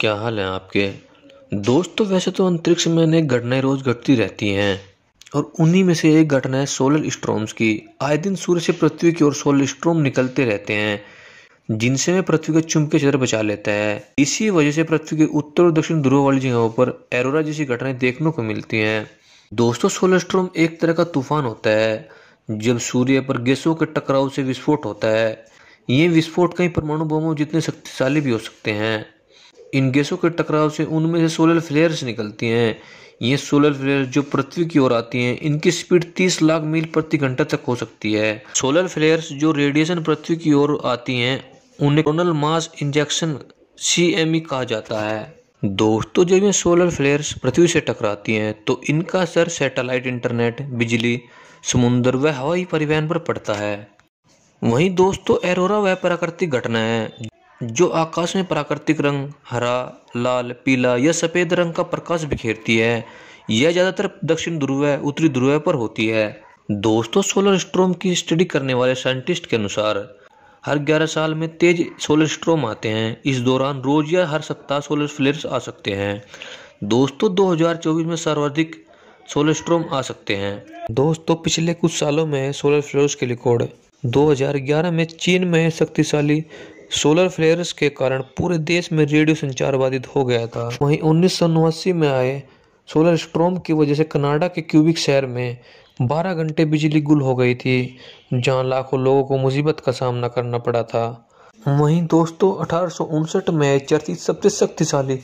क्या हाल है आपके दोस्त तो वैसे तो अंतरिक्ष में अनेक घटनाएं रोज घटती रहती हैं और उन्हीं में से एक घटना है सोलर स्ट्रोम्स की आए दिन सूर्य से पृथ्वी की ओर सोलर स्ट्रोम निकलते रहते हैं जिनसे में पृथ्वी के चुंबकीय क्षेत्र बचा लेता है इसी वजह से पृथ्वी के उत्तर और दक्षिण ध्रुव वाली जगहों पर एरोरा जैसी घटनाएं देखने को मिलती हैं दोस्तों सोलर स्ट्रोम एक तरह का तूफान होता है जब सूर्य पर गैसों के टकराव से विस्फोट होता है ये विस्फोट कई परमाणु बमों जितने शक्तिशाली भी हो सकते हैं इन गैसों के टकराव से उनमें से सोलर फ्लेयर्स निकलती हैं ये सोलर फ्लेयर जो पृथ्वी की ओर आती हैं इनकी स्पीड 30 लाख मील प्रति घंटा तक हो सकती है सोलर फ्लेयर्स जो रेडिएशन पृथ्वी की ओर आती हैं उन्हें coronal mass injection C e कहा जाता है दोस्तों जब ये सोलर फ्लेयर्स पृथ्वी से टकराती हैं तो इनका असर सैटेलाइट इंटरनेट बिजली समुद्र व हवाई परिवहन पर पड़ता है वहीं दोस्तों एरोरा वह प्राकृतिक घटना है जो आकाश में प्राकृतिक रंग हरा लाल पीला या सफ़ेद रंग का प्रकाश बिखेरती है यह ज़्यादातर दक्षिण ध्रुव उत्तरी ध्रुव पर होती है दोस्तों सोलर स्ट्रोम की स्टडी करने वाले साइंटिस्ट के अनुसार हर 11 साल में तेज सोलर स्ट्रोम आते हैं इस दौरान रोज या हर सप्ताह सोलर फ्लेयर्स आ सकते हैं दोस्तों 2024 में सर्वाधिक सोलर स्ट्रोम आ सकते हैं दोस्तों पिछले कुछ सालों में सोलर फ्लेयर्स के रिकॉर्ड 2011 में चीन में शक्तिशाली सोलर फ्लेयर्स के कारण पूरे देश में रेडियो संचार बाधित हो गया था वहीं उन्नीस में आए सोलर स्ट्रोम की वजह से कनाडा के क्यूबिक शहर में 12 घंटे बिजली गुल हो गई थी जहां लाखों लोगों को मुसीबत का सामना करना पड़ा था वहीं दोस्तों अठारह में चर्चित सबसे शक्तिशाली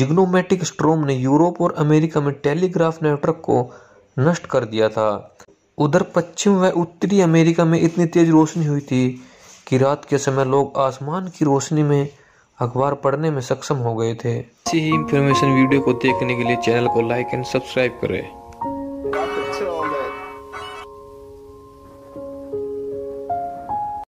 जिग्नोमेटिक स्ट्रोम ने यूरोप और अमेरिका में टेलीग्राफ नेटवर्क को नष्ट कर दिया था उधर पश्चिम व उत्तरी अमेरिका में इतनी तेज रोशनी हुई थी कि रात के समय लोग आसमान की रोशनी में अखबार पढ़ने में सक्षम हो गए थे ऐसी ही इंफॉर्मेशन वीडियो को देखने के लिए चैनल को लाइक एंड सब्सक्राइब करें